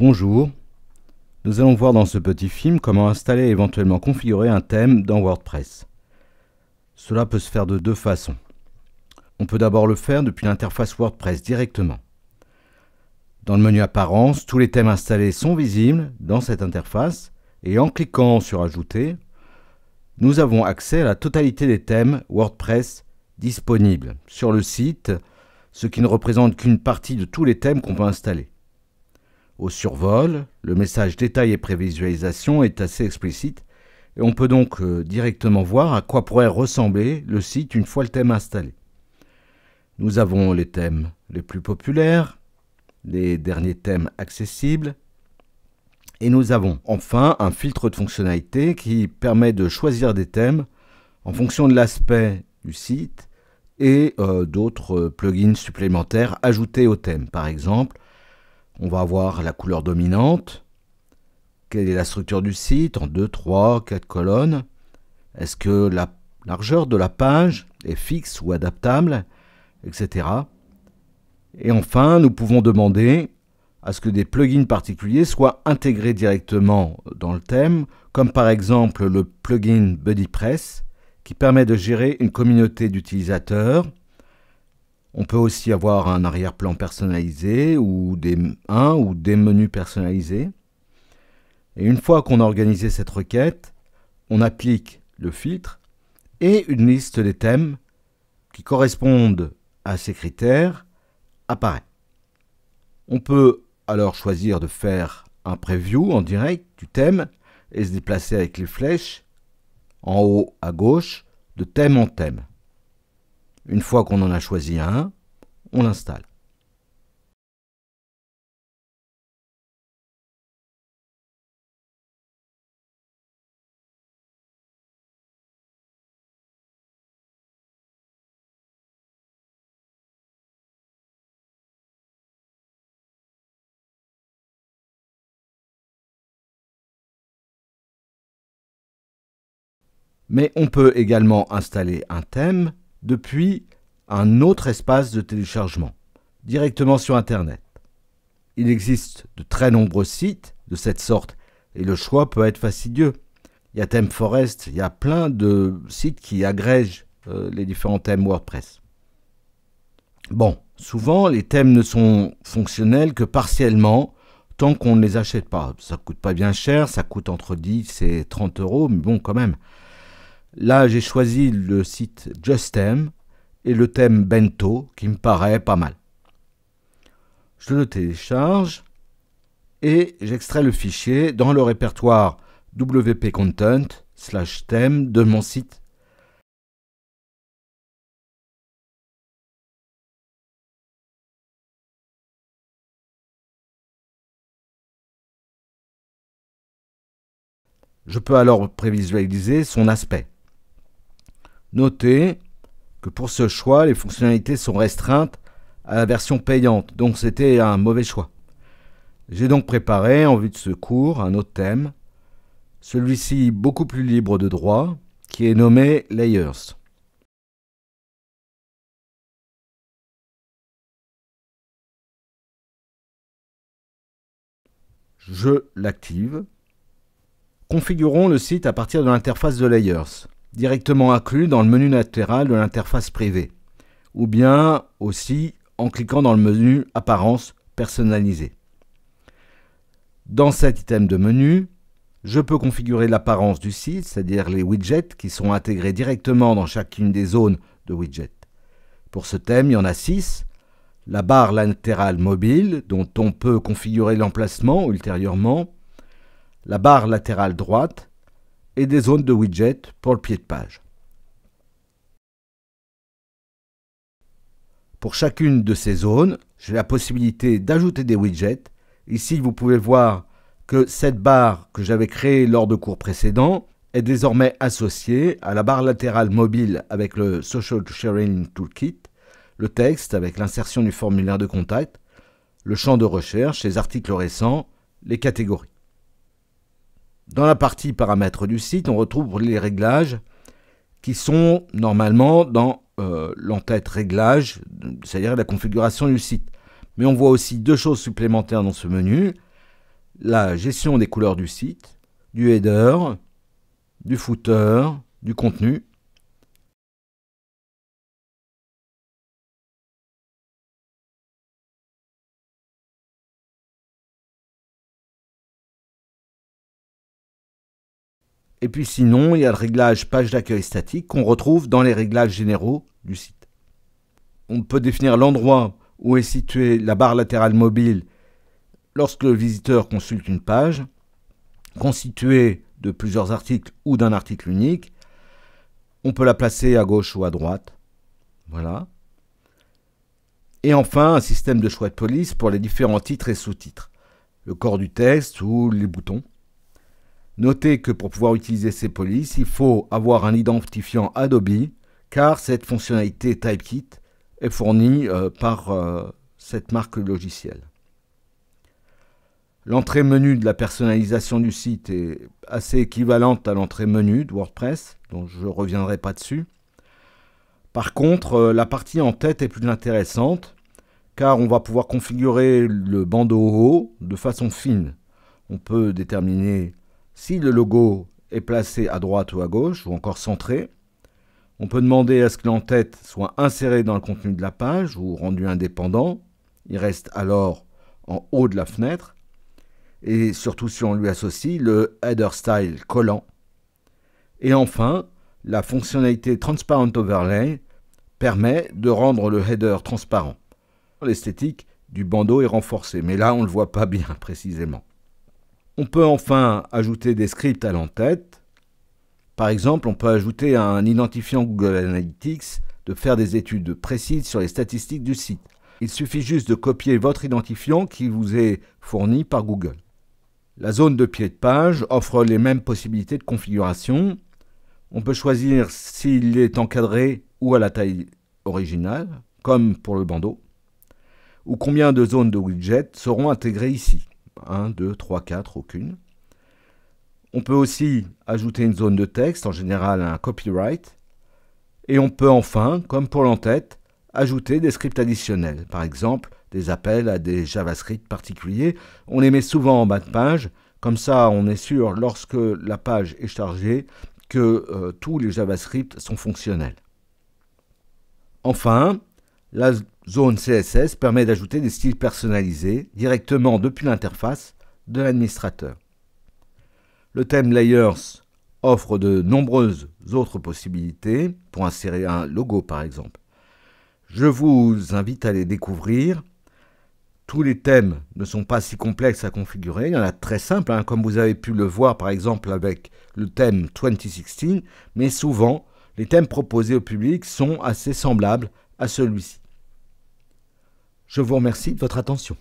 Bonjour, nous allons voir dans ce petit film comment installer et éventuellement configurer un thème dans WordPress. Cela peut se faire de deux façons. On peut d'abord le faire depuis l'interface WordPress directement. Dans le menu Apparence, tous les thèmes installés sont visibles dans cette interface et en cliquant sur Ajouter, nous avons accès à la totalité des thèmes WordPress disponibles sur le site, ce qui ne représente qu'une partie de tous les thèmes qu'on peut installer. Au survol, le message détail et prévisualisation est assez explicite et on peut donc euh, directement voir à quoi pourrait ressembler le site une fois le thème installé. Nous avons les thèmes les plus populaires, les derniers thèmes accessibles, et nous avons enfin un filtre de fonctionnalités qui permet de choisir des thèmes en fonction de l'aspect du site et euh, d'autres euh, plugins supplémentaires ajoutés au thème. Par exemple, on va avoir la couleur dominante. Quelle est la structure du site en 2, 3, 4 colonnes Est-ce que la largeur de la page est fixe ou adaptable Etc. Et enfin, nous pouvons demander à ce que des plugins particuliers soient intégrés directement dans le thème, comme par exemple le plugin BuddyPress, qui permet de gérer une communauté d'utilisateurs on peut aussi avoir un arrière-plan personnalisé ou des, un ou des menus personnalisés. Et une fois qu'on a organisé cette requête, on applique le filtre et une liste des thèmes qui correspondent à ces critères apparaît. On peut alors choisir de faire un preview en direct du thème et se déplacer avec les flèches en haut à gauche de thème en thème. Une fois qu'on en a choisi un, on l'installe. Mais on peut également installer un thème depuis un autre espace de téléchargement, directement sur Internet. Il existe de très nombreux sites de cette sorte et le choix peut être fastidieux. Il y a Theme Forest, il y a plein de sites qui agrègent euh, les différents thèmes WordPress. Bon, souvent les thèmes ne sont fonctionnels que partiellement tant qu'on ne les achète pas. Ça coûte pas bien cher, ça coûte entre 10 et 30 euros, mais bon quand même. Là, j'ai choisi le site Justem et le thème Bento qui me paraît pas mal. Je le télécharge et j'extrais le fichier dans le répertoire wp-content slash de mon site. Je peux alors prévisualiser son aspect. Notez que pour ce choix, les fonctionnalités sont restreintes à la version payante, donc c'était un mauvais choix. J'ai donc préparé, en vue de ce cours, un autre thème, celui-ci beaucoup plus libre de droit, qui est nommé Layers. Je l'active. Configurons le site à partir de l'interface de Layers directement inclus dans le menu latéral de l'interface privée, ou bien aussi en cliquant dans le menu Apparence personnalisée. Dans cet item de menu, je peux configurer l'apparence du site, c'est-à-dire les widgets qui sont intégrés directement dans chacune des zones de widgets. Pour ce thème, il y en a 6. La barre latérale mobile, dont on peut configurer l'emplacement ultérieurement. La barre latérale droite, et des zones de widget pour le pied de page. Pour chacune de ces zones, j'ai la possibilité d'ajouter des widgets. Ici, vous pouvez voir que cette barre que j'avais créée lors de cours précédents est désormais associée à la barre latérale mobile avec le Social Sharing Toolkit, le texte avec l'insertion du formulaire de contact, le champ de recherche, les articles récents, les catégories. Dans la partie paramètres du site, on retrouve les réglages qui sont normalement dans euh, l'entête réglages, c'est-à-dire la configuration du site. Mais on voit aussi deux choses supplémentaires dans ce menu. La gestion des couleurs du site, du header, du footer, du contenu Et puis sinon, il y a le réglage page d'accueil statique qu'on retrouve dans les réglages généraux du site. On peut définir l'endroit où est située la barre latérale mobile lorsque le visiteur consulte une page, constituée de plusieurs articles ou d'un article unique. On peut la placer à gauche ou à droite. Voilà. Et enfin, un système de choix de police pour les différents titres et sous-titres, le corps du texte ou les boutons. Notez que pour pouvoir utiliser ces polices, il faut avoir un identifiant Adobe, car cette fonctionnalité TypeKit est fournie euh, par euh, cette marque logicielle. L'entrée menu de la personnalisation du site est assez équivalente à l'entrée menu de WordPress, dont je ne reviendrai pas dessus. Par contre, euh, la partie en tête est plus intéressante, car on va pouvoir configurer le bandeau haut de façon fine. On peut déterminer si le logo est placé à droite ou à gauche, ou encore centré, on peut demander à ce que l'entête soit insérée dans le contenu de la page ou rendu indépendant. Il reste alors en haut de la fenêtre. Et surtout si on lui associe le header style collant. Et enfin, la fonctionnalité Transparent Overlay permet de rendre le header transparent. L'esthétique du bandeau est renforcée, mais là on ne le voit pas bien précisément. On peut enfin ajouter des scripts à l'entête. Par exemple, on peut ajouter un identifiant Google Analytics de faire des études précises sur les statistiques du site. Il suffit juste de copier votre identifiant qui vous est fourni par Google. La zone de pied de page offre les mêmes possibilités de configuration. On peut choisir s'il est encadré ou à la taille originale, comme pour le bandeau, ou combien de zones de widgets seront intégrées ici. 1, 2, 3, 4, aucune. On peut aussi ajouter une zone de texte, en général un copyright. Et on peut enfin, comme pour l'entête, ajouter des scripts additionnels, par exemple des appels à des JavaScript particuliers. On les met souvent en bas de page, comme ça on est sûr, lorsque la page est chargée, que euh, tous les JavaScript sont fonctionnels. Enfin, la Zone CSS permet d'ajouter des styles personnalisés directement depuis l'interface de l'administrateur. Le thème Layers offre de nombreuses autres possibilités pour insérer un logo par exemple. Je vous invite à les découvrir. Tous les thèmes ne sont pas si complexes à configurer, il y en a très simples, hein, comme vous avez pu le voir par exemple avec le thème 2016, mais souvent les thèmes proposés au public sont assez semblables à celui-ci. Je vous remercie de votre attention.